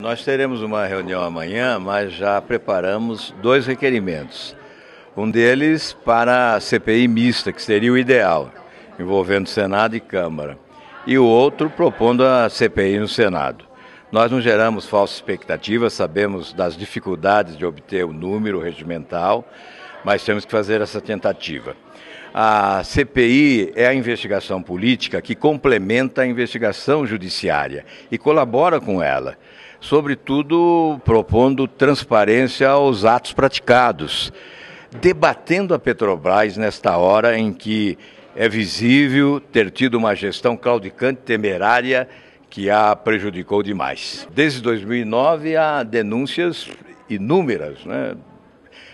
Nós teremos uma reunião amanhã, mas já preparamos dois requerimentos. Um deles para a CPI mista, que seria o ideal, envolvendo Senado e Câmara. E o outro propondo a CPI no Senado. Nós não geramos falsas expectativas, sabemos das dificuldades de obter o número regimental mas temos que fazer essa tentativa. A CPI é a investigação política que complementa a investigação judiciária e colabora com ela, sobretudo propondo transparência aos atos praticados, debatendo a Petrobras nesta hora em que é visível ter tido uma gestão claudicante, temerária, que a prejudicou demais. Desde 2009 há denúncias inúmeras, né,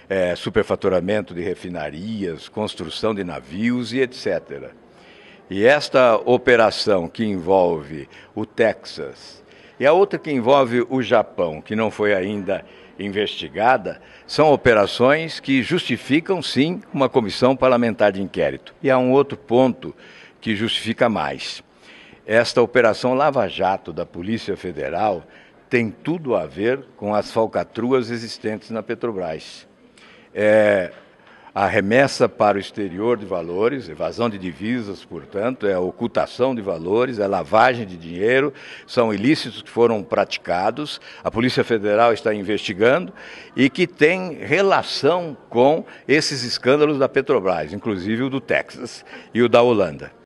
é, superfaturamento de refinarias, construção de navios e etc. E esta operação que envolve o Texas e a outra que envolve o Japão, que não foi ainda investigada, são operações que justificam sim uma comissão parlamentar de inquérito. E há um outro ponto que justifica mais. Esta operação Lava Jato da Polícia Federal tem tudo a ver com as falcatruas existentes na Petrobras é a remessa para o exterior de valores, evasão de divisas, portanto, é a ocultação de valores, é lavagem de dinheiro, são ilícitos que foram praticados, a Polícia Federal está investigando e que tem relação com esses escândalos da Petrobras, inclusive o do Texas e o da Holanda.